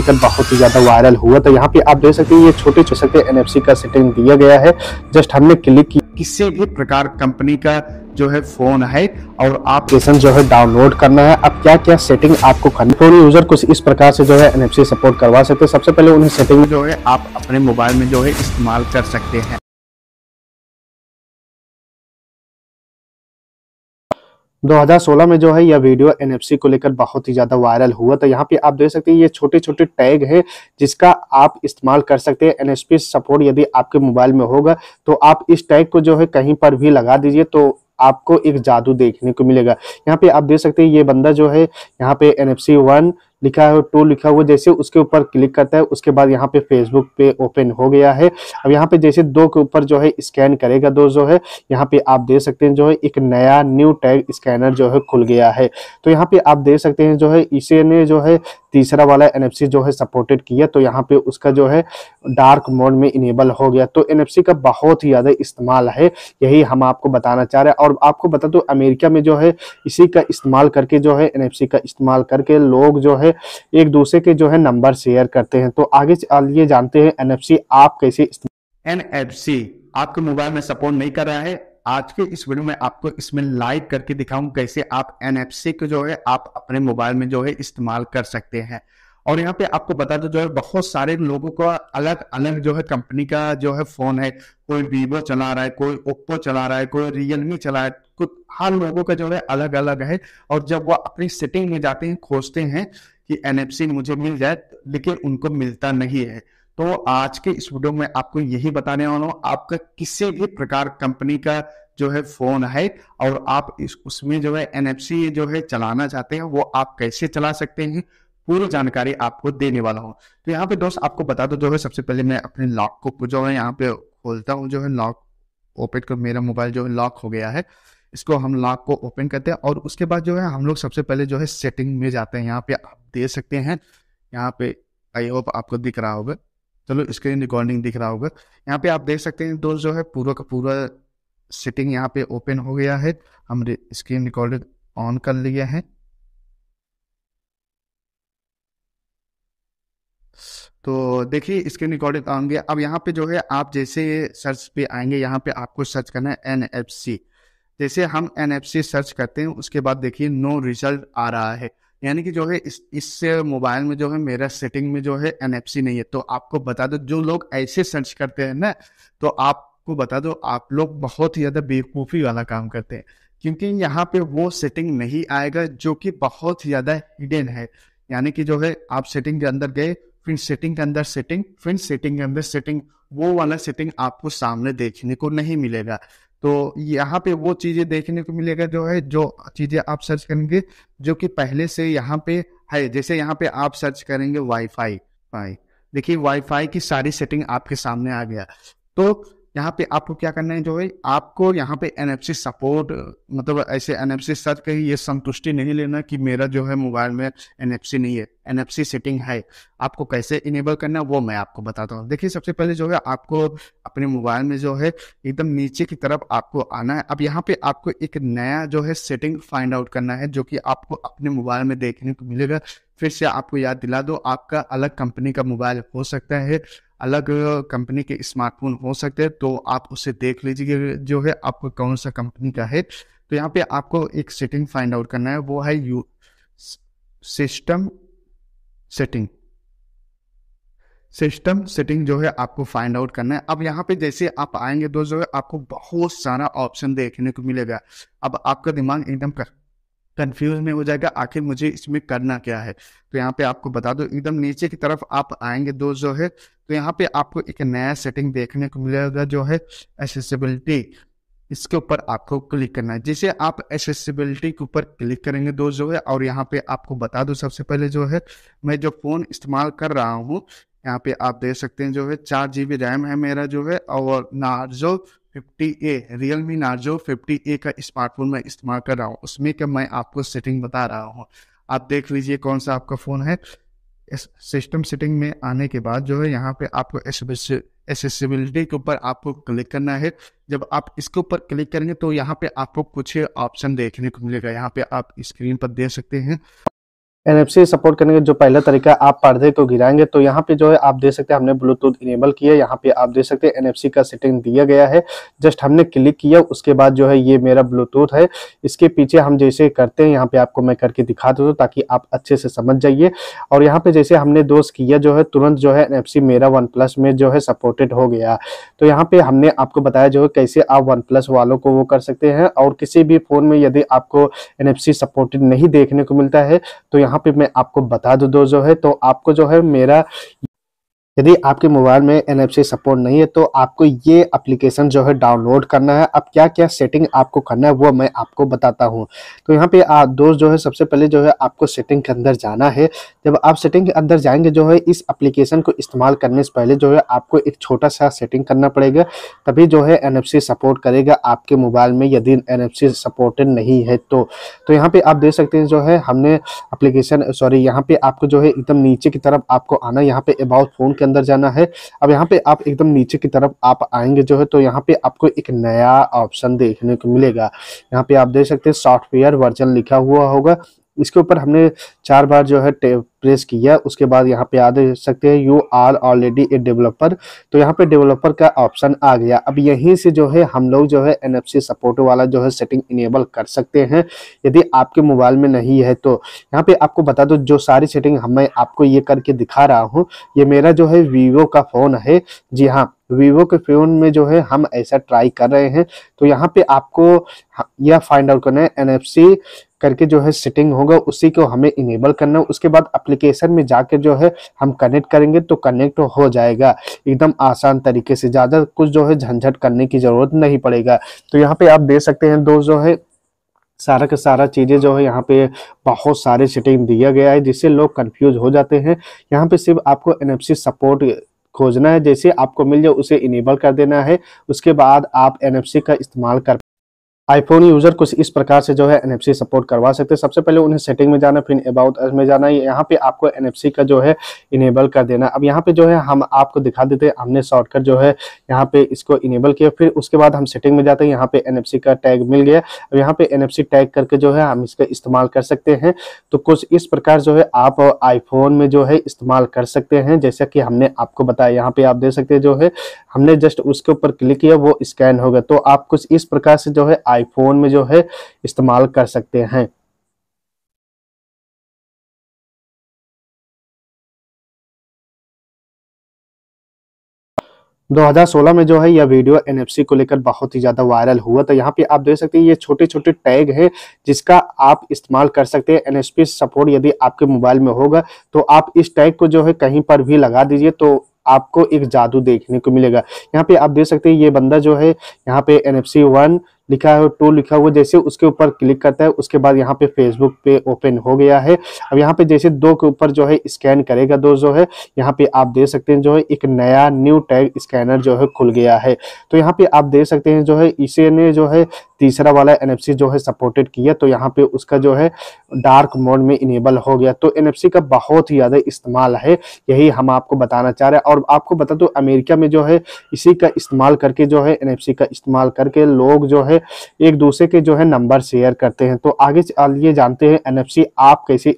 article बहुत ही ज़्यादा viral हुआ तो यहाँ पे आप देख सकते हैं ये छोटे छोटे सकते एन का सेटिंग दिया गया है जस्ट हमने क्लिक की किसी भी प्रकार कंपनी का जो है फोन है और आप एप्लीकेशन जो है डाउनलोड करना है अब क्या क्या सेटिंग आपको करनी फोन यूजर कुछ इस प्रकार से जो है एन सपोर्ट करवा सकते हैं सबसे पहले उन्हें सेटिंग जो है आप अपने मोबाइल में जो है इस्तेमाल कर सकते हैं 2016 में जो है यह वीडियो एनएफसी को लेकर बहुत ही ज्यादा वायरल हुआ तो यहाँ पे आप देख सकते हैं ये छोटे छोटे टैग है जिसका आप इस्तेमाल कर सकते हैं एनएसपी सपोर्ट यदि आपके मोबाइल में होगा तो आप इस टैग को जो है कहीं पर भी लगा दीजिए तो आपको एक जादू देखने को मिलेगा यहाँ पे आप देख सकते हैं ये बंदा जो है यहाँ पे एन एफ वन लिखा है टू लिखा हुआ जैसे उसके ऊपर क्लिक करता है उसके बाद यहाँ पे फेसबुक पे ओपन हो गया है अब यहाँ पे जैसे दो के ऊपर जो है स्कैन करेगा दो जो है यहाँ पे आप देख सकते हैं जो है एक नया न्यू टैग स्कैनर जो है खुल गया है तो यहाँ पे आप देख सकते हैं जो है इसे ने जो है तीसरा वाला एन जो है सपोर्टेड किया तो यहाँ पे उसका जो है डार्क मोड में इनेबल हो गया तो एन का बहुत ही ज़्यादा इस्तेमाल है यही हम आपको बताना चाह रहे हैं और आपको बता दो अमेरिका में जो है इसी का इस्तेमाल करके जो है एन का इस्तेमाल करके लोग जो है है एक दूसरे के जो है नंबर शेयर करते हैं तो आगे ये जानते हैं एनएफसी आप कैसे एनएफसी आपके मोबाइल में सपोर्ट नहीं कर रहा है आज के इस वीडियो में आपको इसमें लाइव करके दिखाऊं कैसे आप एनएफसी को जो है आप अपने मोबाइल में जो है इस्तेमाल कर सकते हैं और यहाँ पे आपको बता दो जो है बहुत सारे लोगों का अलग अलग जो है कंपनी का जो है फोन है कोई वीवो चला रहा है कोई ओप्पो चला रहा है कोई रियलमी चला रहा है कुछ हर लोगों का जो है अलग अलग है और जब वो अपनी सेटिंग में जाते हैं खोजते हैं कि एन मुझे मिल जाए लेकिन उनको मिलता नहीं है तो आज के इस वीडियो में आपको यही बताने वाला हूँ आपका किसी भी प्रकार कंपनी का जो है फोन है और आप इस उसमें जो है एन जो है चलाना चाहते हैं वो आप कैसे चला सकते हैं पूरी जानकारी आपको देने वाला हूँ तो यहाँ पे दोस्त आपको बता दो जो है सबसे पहले मैं अपने लॉक को जो है यहाँ पे खोलता हूँ जो है लॉक ओपन कर मेरा मोबाइल जो है लॉक हो गया है इसको हम लॉक को ओपन करते हैं और उसके बाद जो है हम लोग सबसे पहले जो है सेटिंग में जाते हैं यहाँ पे आप दे सकते हैं यहाँ पे आई होप आपको दिख रहा होगा चलो स्क्रीन रिकॉर्डिंग दिख रहा होगा यहाँ पे आप देख सकते हैं दोस्त जो है पूरा का पूरा सेटिंग यहाँ पे ओपन हो गया है हम स्क्रीन रिकॉर्डिंग ऑन कर लिया है तो देखिए इसके रिकॉर्डिंग ऑन गया अब यहाँ पे जो है आप जैसे सर्च पे आएंगे यहाँ पे आपको सर्च करना है एन एफ सी जैसे हम एन एफ सी सर्च करते हैं उसके बाद देखिए नो रिजल्ट आ रहा है यानी कि जो है इस इस मोबाइल में जो है मेरा सेटिंग में जो है एन एफ सी नहीं है तो आपको बता दो जो लोग ऐसे सर्च करते हैं ना तो आपको बता दो आप लोग बहुत ही ज़्यादा बेवकूफ़ी वाला काम करते हैं क्योंकि यहाँ पे वो सेटिंग नहीं आएगा जो कि बहुत ही ज़्यादा हिडन है यानी कि जो है आप सेटिंग के अंदर गए फिर सेटिंग के अंदर सेटिंग फिर सेटिंग के अंदर सेटिंग वो वाला सेटिंग आपको सामने देखने को नहीं मिलेगा तो यहाँ पे वो चीजें देखने को मिलेगा जो है जो चीजें आप सर्च करेंगे जो कि पहले से यहाँ पे है जैसे यहाँ पे आप सर्च करेंगे वाईफाई फाई देखिए वाईफाई की सारी सेटिंग आपके सामने आ गया तो यहाँ पे आपको क्या करना है जो है आपको यहाँ पे एनएफसी सपोर्ट मतलब ऐसे एनएफसी सर्च कहीं ये संतुष्टि नहीं लेना कि मेरा जो है मोबाइल में एनएफसी नहीं है एनएफसी सेटिंग है आपको कैसे इनेबल करना है वो मैं आपको बताता हूँ देखिए सबसे पहले जो है आपको अपने मोबाइल में जो है एकदम नीचे की तरफ आपको आना है अब यहाँ पे आपको एक नया जो है सेटिंग फाइंड आउट करना है जो कि आपको अपने मोबाइल में देखने को मिलेगा फिर से आपको याद दिला दो आपका अलग कंपनी का मोबाइल हो सकता है अलग कंपनी के स्मार्टफोन हो सकते हैं तो आप उसे देख लीजिए जो है आपको कौन सा कंपनी का है तो यहाँ पे आपको एक सेटिंग फाइंड आउट करना है वो है you system setting system setting जो है आपको फाइंड आउट करना है अब यहाँ पे जैसे आप आएंगे दोस्तों जो है आपको बहुत सारा ऑप्शन देखने को मिलेगा अब आपका दिमाग एकदम कर कंफ्यूज में हो जाएगा आखिर मुझे इसमें करना क्या है तो यहाँ पे आपको बता दो एकदम नीचे की तरफ आप आएंगे दो जो है तो यहाँ पे आपको एक नया सेटिंग देखने को मिलेगा जो है एसेसिबिलिटी इसके ऊपर आपको क्लिक करना है जिसे आप एसेसिबिलिटी के ऊपर क्लिक करेंगे दो जो है और यहाँ पे आपको बता दो सबसे पहले जो है मैं जो फ़ोन इस्तेमाल कर रहा हूँ यहाँ पे आप देख सकते हैं जो है चार जी बी रैम है मेरा जो है और Narzo fifty A Realme Narzo fifty A का स्मार्टफोन मैं इस्तेमाल कर रहा हूँ उसमें क्या मैं आपको सेटिंग बता रहा हूँ आप देख लीजिए कौन सा आपका फ़ोन है इस सिस्टम सेटिंग में आने के बाद जो है यहाँ पे आपको एसेसिबिलिटी के ऊपर आपको क्लिक करना है जब आप इसके ऊपर क्लिक करेंगे तो यहाँ पे आपको कुछ ऑप्शन देखने को मिलेगा यहाँ पे आप स्क्रीन पर दे सकते हैं एनएफसी सपोर्ट करने का जो पहला तरीका आप पर्दे को तो गिराएंगे तो यहाँ पे जो है आप देख सकते हैं हमने ब्लूटूथ इनेबल किया यहाँ पे आप देख सकते हैं एनएफसी का सेटिंग दिया गया है जस्ट हमने क्लिक किया उसके बाद जो है ये मेरा ब्लूटूथ है इसके पीछे हम जैसे करते हैं यहाँ पे आपको मैं करके दिखा देता हूँ ताकि आप अच्छे से समझ जाइए और यहाँ पे जैसे हमने दोस्त किया जो है तुरंत जो है एन मेरा वन में जो है सपोर्टेड हो गया तो यहाँ पे हमने आपको बताया जो है कैसे आप वन वालों को वो कर सकते हैं और किसी भी फोन में यदि आपको एन सपोर्टेड नहीं देखने को मिलता है तो यहाँ पे मैं आपको बता दूं दो जो है तो आपको जो है मेरा यदि आपके मोबाइल में एन सपोर्ट नहीं है तो आपको ये एप्लीकेशन जो है डाउनलोड करना है अब क्या क्या सेटिंग आपको करना है वो मैं आपको बताता हूँ तो यहाँ पे आप दोस्त जो है सबसे पहले जो है आपको सेटिंग के अंदर जाना है जब आप सेटिंग के अंदर जाएंगे जो है इस एप्लीकेशन को इस्तेमाल करने से पहले जो है आपको एक छोटा सा सेटिंग करना पड़ेगा तभी जो है एन सपोर्ट करेगा आपके मोबाइल में यदि एन सपोर्टेड नहीं है तो, तो यहाँ पे आप देख सकते हैं जो है हमने अप्लीकेशन सॉरी यहाँ पे आपको जो है एकदम नीचे की तरफ आपको आना यहाँ पे अबाउट फोन के अंदर जाना है अब यहाँ पे आप एकदम नीचे की तरफ आप आएंगे जो है तो यहाँ पे आपको एक नया ऑप्शन देखने को मिलेगा यहाँ पे आप देख सकते हैं सॉफ्टवेयर वर्जन लिखा हुआ होगा इसके ऊपर हमने चार बार जो है प्रेस किया उसके बाद यहाँ पे आ सकते हैं you are already a developer तो यहाँ पे डेवलपर का ऑप्शन आ गया अब यहीं से जो है हम लोग जो है एन सपोर्ट वाला जो है सेटिंग इनेबल कर सकते हैं यदि आपके मोबाइल में नहीं है तो यहाँ पे आपको बता दो जो सारी सेटिंग हमें आपको ये करके दिखा रहा हूँ ये मेरा जो है वीवो का फ़ोन है जी हाँ वीवो के फ़ोन में जो है हम ऐसा ट्राई कर रहे हैं तो यहाँ पे आपको हाँ, यह फाइंड आउट करना है एन करके जो है सेटिंग होगा उसी को हमें इनेबल करना उसके बाद एप्लीकेशन में जाकर जो है हम कनेक्ट करेंगे तो कनेक्ट हो जाएगा एकदम आसान तरीके से ज़्यादा कुछ जो है झंझट करने की ज़रूरत नहीं पड़ेगा तो यहाँ पे आप देख सकते हैं दोस्त जो है सारा का सारा चीज़ें जो है यहाँ पे बहुत सारे सेटिंग दिया गया है जिससे लोग कंफ्यूज हो जाते हैं यहाँ पे सिर्फ आपको एन सपोर्ट खोजना है जैसे आपको मिल जाए उसे इनेबल कर देना है उसके बाद आप एन का इस्तेमाल कर आईफोन यूजर कुछ इस प्रकार से जो है एनएफसी सपोर्ट करवा सकते हैं सबसे पहले उन्हें सेटिंग में जाना फिर अबाउट में जाना यहाँ पे आपको एनएफसी का जो है इनेबल कर देना अब यहाँ पे जो है हम आपको दिखा देते हैं हमने शॉर्टकट जो है यहाँ पे इसको इनेबल किया फिर उसके बाद हम सेटिंग में जाते हैं यहाँ पे एन का टैग मिल गया अब यहाँ पे एन टैग करके जो है हम इसका इस्तेमाल कर सकते हैं तो कुछ इस प्रकार जो है आप आईफोन में जो है इस्तेमाल कर सकते हैं जैसा कि हमने आपको बताया यहाँ पे आप देख सकते हैं जो है हमने जस्ट उसके ऊपर क्लिक किया वो स्कैन हो गया तो आप कुछ इस प्रकार से जो है आईफोन में जो है इस्तेमाल कर सकते हैं दो हजार सोलह में जो है यह वीडियो एन को लेकर बहुत ही ज्यादा वायरल हुआ तो यहाँ पे आप देख सकते हैं ये छोटे छोटे टैग है जिसका आप इस्तेमाल कर सकते हैं एनएफसी सपोर्ट यदि आपके मोबाइल में होगा तो आप इस टैग को जो है कहीं पर भी लगा दीजिए तो आपको एक जादू देखने को मिलेगा यहाँ पे आप देख सकते हैं ये बंदा जो है यहाँ पे एन एफ वन लिखा है टू लिखा हुआ जैसे उसके ऊपर क्लिक करता है उसके बाद यहाँ पे फेसबुक पे ओपन हो गया है अब यहाँ पे जैसे दो के ऊपर जो है स्कैन करेगा दो जो है यहाँ पे आप देख सकते हैं जो है एक नया न्यू टैग स्कैनर जो है खुल गया है तो यहाँ पे आप देख सकते हैं जो है इसे ने जो है तीसरा वाला एन जो है सपोर्टेड किया तो यहाँ पे उसका जो है डार्क मोड में इनेबल हो गया तो एन का बहुत ही ज़्यादा इस्तेमाल है यही हम आपको बताना चाह रहे हैं और आपको बता दो अमेरिका में जो है इसी का इस्तेमाल करके जो है एन का इस्तेमाल करके लोग जो है एक दूसरे के जो है नंबर शेयर करते हैं तो आगे ये जानते हैं एनएफसी आप कैसे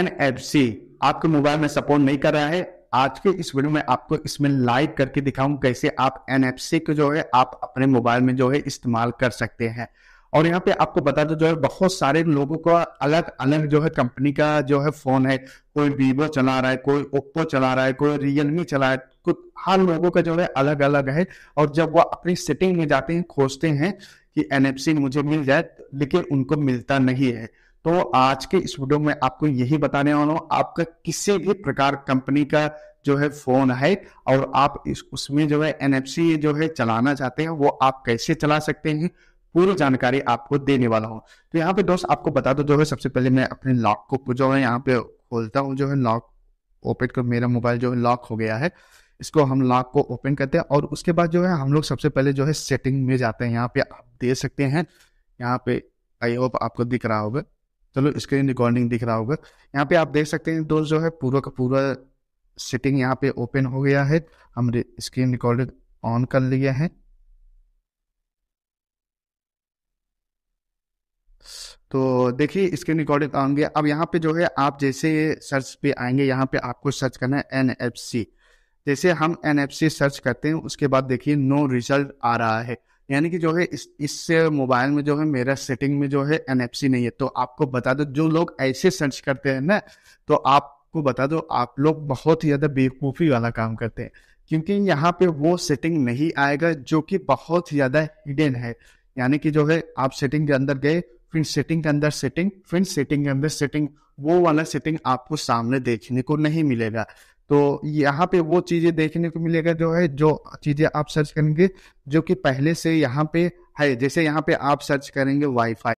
एनएफसी आपके मोबाइल में सपोर्ट नहीं कर रहा है आज के इस वीडियो में आपको इसमें लाइव करके दिखाऊं कैसे आप एनएफसी को जो है आप अपने मोबाइल में जो है इस्तेमाल कर सकते हैं और यहाँ पे आपको बता दो जो है बहुत सारे लोगों का अलग अलग जो है कंपनी का जो है फोन है कोई वीवो चला रहा है कोई ओप्पो चला रहा है कोई रियलमी चला रहा है हर लोगों का जो है अलग अलग है और जब वो अपनी सेटिंग में जाते हैं खोजते हैं कि एनएफसी मुझे मिल जाए लेकिन उनको मिलता नहीं है तो आज के इस वीडियो में आपको यही बताने वाला हूँ आपका किसी भी प्रकार कंपनी का जो है फोन है और आप इस उसमें जो है एनएफसी जो है चलाना चाहते हैं वो आप कैसे चला सकते हैं पूरी जानकारी आपको देने वाला हूँ तो यहाँ पे दोस्त आपको बता दो जो है सबसे पहले मैं अपने लॉक को जो है यहाँ पे खोलता हूँ जो है लॉक ओपन कर मेरा मोबाइल जो है लॉक हो गया है इसको हम लॉक को ओपन करते हैं और उसके बाद जो है हम लोग सबसे पहले जो है सेटिंग में जाते हैं यहाँ पे आप दे सकते हैं यहाँ पे आई होप आपको दिख रहा होगा चलो स्क्रीन रिकॉर्डिंग दिख रहा होगा यहाँ पे आप देख सकते हैं दोस्त जो है पूरा का पूरा सेटिंग यहाँ पे ओपन हो गया है हम स्क्रीन रिकॉर्डिंग ऑन कर लिया है तो देखिए स्क्रीन रिकॉर्डिंग ऑन गया अब यहाँ पे जो है आप जैसे सर्च पे आएंगे यहाँ पे आपको सर्च करना है एन एफ सी जैसे हम एन सर्च करते हैं उसके बाद देखिए नो रिजल्ट आ रहा है यानी कि जो है इस इस मोबाइल में जो है मेरा सेटिंग में जो है एन नहीं है तो आपको बता दो जो लोग ऐसे सर्च करते हैं ना तो आपको बता दो आप लोग बहुत ही ज़्यादा बेवकूफ़ी वाला काम करते हैं क्योंकि यहाँ पे वो सेटिंग नहीं आएगा जो कि बहुत ही ज़्यादा हिडन है यानी कि जो है आप सेटिंग के अंदर गए फिर सेटिंग के अंदर सेटिंग फिर सेटिंग के अंदर सेटिंग वो वाला सेटिंग आपको सामने देखने को नहीं मिलेगा तो यहाँ पे वो चीजें देखने को मिलेगा जो है जो चीजें आप सर्च करेंगे जो कि पहले से यहाँ पे है जैसे यहाँ पे आप सर्च करेंगे वाईफाई